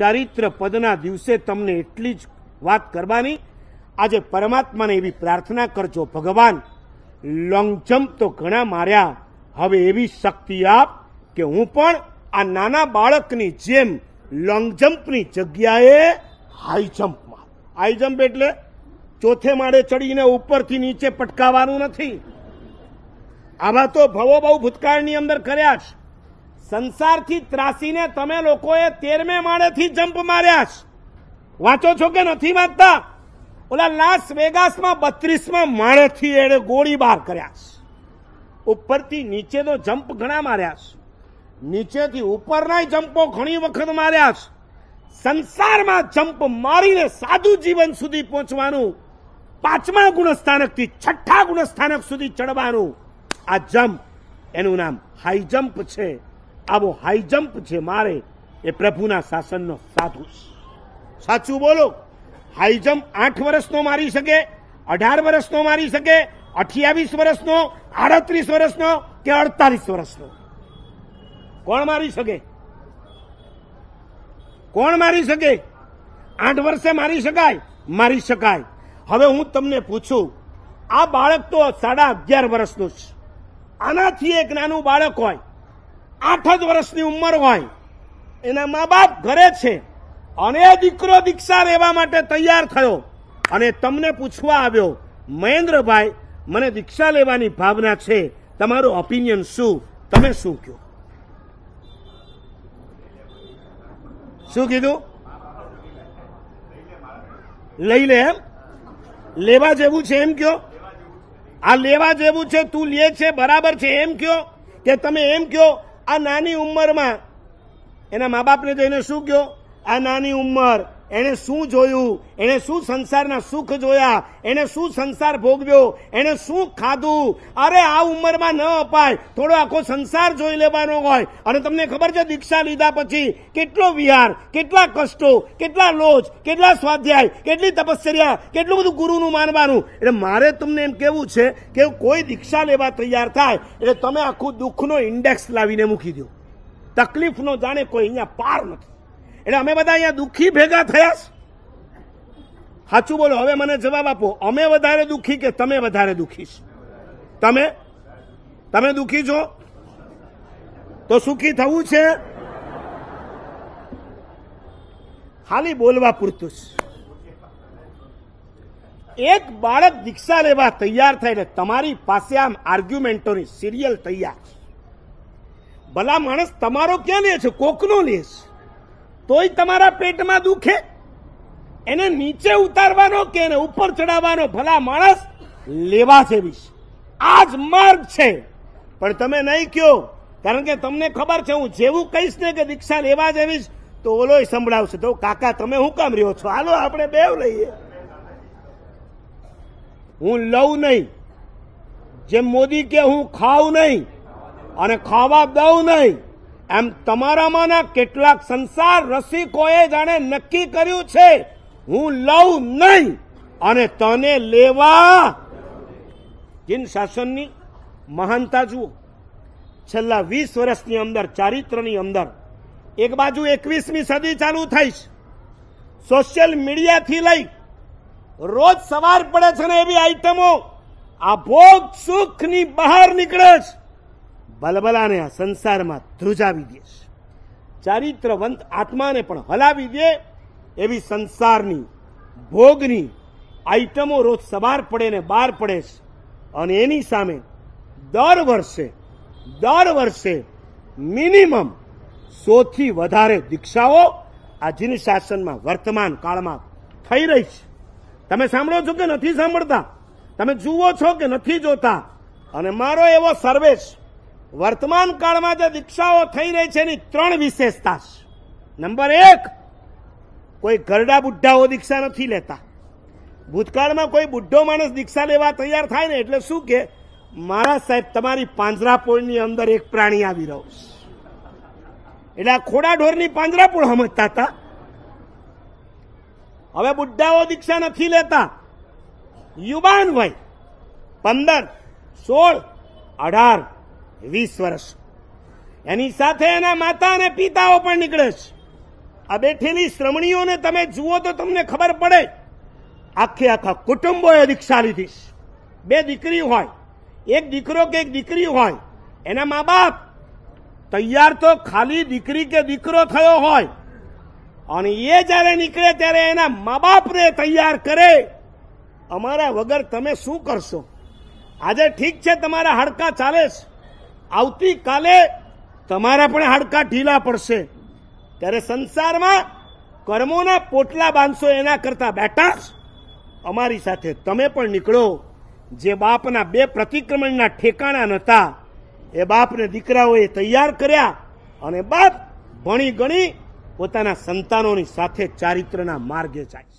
ચારિત્ર પદના દિવસે તમને એટલી જ વાત કરવાની આજે પરમાત્માને એવી પ્રાર્થના કરજો ભગવાન લોંગ જમ્પ તો ઘણા માર્યા હવે એવી શક્તિ આપ કે હું પણ આ નાના બાળકની જેમ લોંગ જમ્પની જગ્યાએ હાઈ જમ્પમાં હાઈ જમ્પ એટલે ચોથે માળે ચડીને ઉપરથી નીચે પટકાવાનું નથી આવા તો ભવો બહુ ભૂતકાળની અંદર કર્યા છે સંસારથી ત્રાસીને તમે લોકોએ તેરમે માળેથી જમ્પ માર્યા છે વાંચો છો કે નથી વાંચતા ઓલા લાસ વેગાસમાં બત્રીસમાં માળેથી એણે ગોળી બહાર કર્યા છે ઉપરથી નીચે તો જમ્પ ઘણા માર્યા છે નીચેથી ઉપરના જમ્પો ઘણી વખત માર્યા છે સંસારમાં જમ્પ મારીને સાદું જીવન સુધી પહોંચવાનું પાંચમા ગુણસ્થાનકથી છઠ્ઠા ગુણસ્થાનક સુધી ચડવાનું આ જમ્પ એનું નામ હાઈ જમ્પ છે આવો હાઈ જમ્પ છે મારે એ પ્રભુના શાસનનો સાધુ સાચું બોલો હાઈ જમ્પ આઠ વર્ષનો મારી શકે અઢાર વર્ષનો મારી શકે અઠ્યાવીસ વર્ષનો આડત્રીસ વર્ષનો કે અડતાલીસ વર્ષનો કોણ મારી શકે કોણ મારી શકે આઠ વર્ષે મારી શકાય મારી શકાય હવે હું તમને પૂછું આ બાળક તો સાડા અગિયાર વર્ષનું છે આનાથી એક નાનું બાળક હોય આઠ જ વર્ષની ઉંમર હોય એના મા બાપ ઘરે છે અને એ દીકરો દીક્ષા લેવા માટે તૈયાર થયો અને તમને પૂછવા આવ્યો મહેન્દ્રભાઈ મને દીક્ષા લેવાની ભાવના છે તમારો ઓપિનિયન શું તમે શું કહો શું કીધું લઈ લે એમ લેવા જેવું છે એમ કયો આ લેવા જેવું છે તું લે છે બરાબર છે એમ કયો કે તમે એમ કયો આ નાની ઉંમરમાં એના મા બાપને જઈને શું કહ્યો આ નાની ઉંમર એણે શું જોયું એણે શું સંસારના સુખ જોયા એણે શું સંસાર ભોગવ્યો એણે શું ખાધું અરે આ ઉંમરમાં ન અપાય થોડો આખો સંસાર જોઈ લેવાનો હોય અને તમને ખબર છે દીક્ષા લીધા પછી કેટલો વિહાર કેટલા કષ્ટો કેટલા લોચ કેટલા સ્વાધ્યાય કેટલી તપશ્ચર્યા કેટલું બધું ગુરુનું માનવાનું એટલે મારે તમને એમ કેવું છે કે કોઈ દીક્ષા લેવા તૈયાર થાય એટલે તમે આખું દુઃખનો ઇન્ડેક્સ લાવીને મૂકી દો તકલીફનો જાણે કોઈ અહીંયા પાર નથી એટલે અમે બધા અહીંયા દુઃખી ભેગા થયા સાચું બોલો હવે મને જવાબ આપો અમે વધારે દુઃખી કે તમે વધારે દુઃખી તમે તમે દુઃખી છો તો સુખી થવું છે ખાલી બોલવા પૂરતું જ એક બાળક દીક્ષા લેવા તૈયાર થઈને તમારી પાસે આમ આર્ગ્યુમેન્ટોની સિરિયલ તૈયાર ભલા માણસ તમારો ક્યાં લે છે કોકનો લે છે તોય તમારા પેટમાં દુખે એને નીચે ઉતારવાનો કે એને ઉપર ચડાવવાનો ભલા માણસ લેવા સેવીશ આ જ માર્ગ છે પણ તમે નહીં કયો કારણ કે તમને ખબર છે હું જેવું કહીશ ને કે દીક્ષા લેવા જેવીશ તો ઓલોય સંભળાવશે તો કાકા તમે શું કામ રહ્યો છો હાલો આપણે બેવ લઈએ હું લઉં નહીં જેમ મોદી કે હું ખાઉં નહીં અને ખાવા દઉં નહીં એમ તમારામાંના કેટલાક સંસાર રસિકોએ જાણે નક્કી કર્યું છે હું લઉં નહીં અને તને લેવા જિન શાસનની મહાનતા જુઓ છેલ્લા વીસ વર્ષની અંદર ચારિત્રની અંદર એક બાજુ એકવીસમી સદી ચાલુ થઈ સોશિયલ મીડિયાથી લઈ રોજ સવાર પડે છે ને એવી આઈટમો આ ભોગ સુખની બહાર નીકળે છે બલબલાને આ સંસારમાં ધ્રુજાવી દે ચારિત્રવંત આત્માને પણ હલાવી દે એવી સંસારની ભોગની આઈટમો રોજ સવાર પડે ને બહાર પડે છે અને એની સામે દર વર્ષે દર વર્ષે મિનિમમ સોથી વધારે દીક્ષાઓ આ જીન શાસનમાં વર્તમાન કાળમાં થઈ રહી છે તમે સાંભળો છો કે નથી સાંભળતા તમે જુઓ છો કે નથી જોતા અને મારો એવો સર્વેશ વર્તમાન કાળમાં જે દીક્ષાઓ થઈ રહી છે એની ત્રણ વિશેષતા છે નંબર એક કોઈ ઘરડા બુઢ્ઢાઓ દીક્ષા નથી લેતા ભૂતકાળમાં કોઈ બુઢ્ઢો માણસ દીક્ષા લેવા તૈયાર થાય ને એટલે શું કે મારા સાહેબ તમારી પાંજરાપોળની અંદર એક પ્રાણી આવી રહ્યો એટલે આ ખોડા ઢોરની પાંજરાપોળ સમજતા હતા હવે બુઢ્ઢાઓ દીક્ષા નથી લેતા યુવાન હોય પંદર સોળ અઢાર વીસ વર્ષ એની સાથે એના માતા અને પિતાઓ પણ નીકળે છે આ બેઠેલી શ્રમણીઓને તમે જુઓ તો તમને ખબર પડે આખે આખા કુટુંબોએ રિક્ષા લીધી બે દીકરી હોય એક દીકરો કે એક દીકરી હોય એના મા બાપ તૈયાર તો ખાલી દીકરી કે દીકરો થયો હોય અને એ જ્યારે નીકળે ત્યારે એના મા બાપને તૈયાર કરે અમારા વગર તમે શું કરશો આજે ઠીક છે તમારા હાડકા ચાલે છે આવતીકાલે તમારા પણ હાડકા ઢીલા પડશે ત્યારે સંસારમાં કર્મોના પોટલા બાંધશો એના કરતાં બેટા અમારી સાથે તમે પણ નીકળો જે બાપના બે પ્રતિક્રમણના ઠેકાણા નહોતા એ બાપને દીકરાઓએ તૈયાર કર્યા અને બાપ ભણી ગણી પોતાના સંતાનોની સાથે ચારિત્રના માર્ગે જાય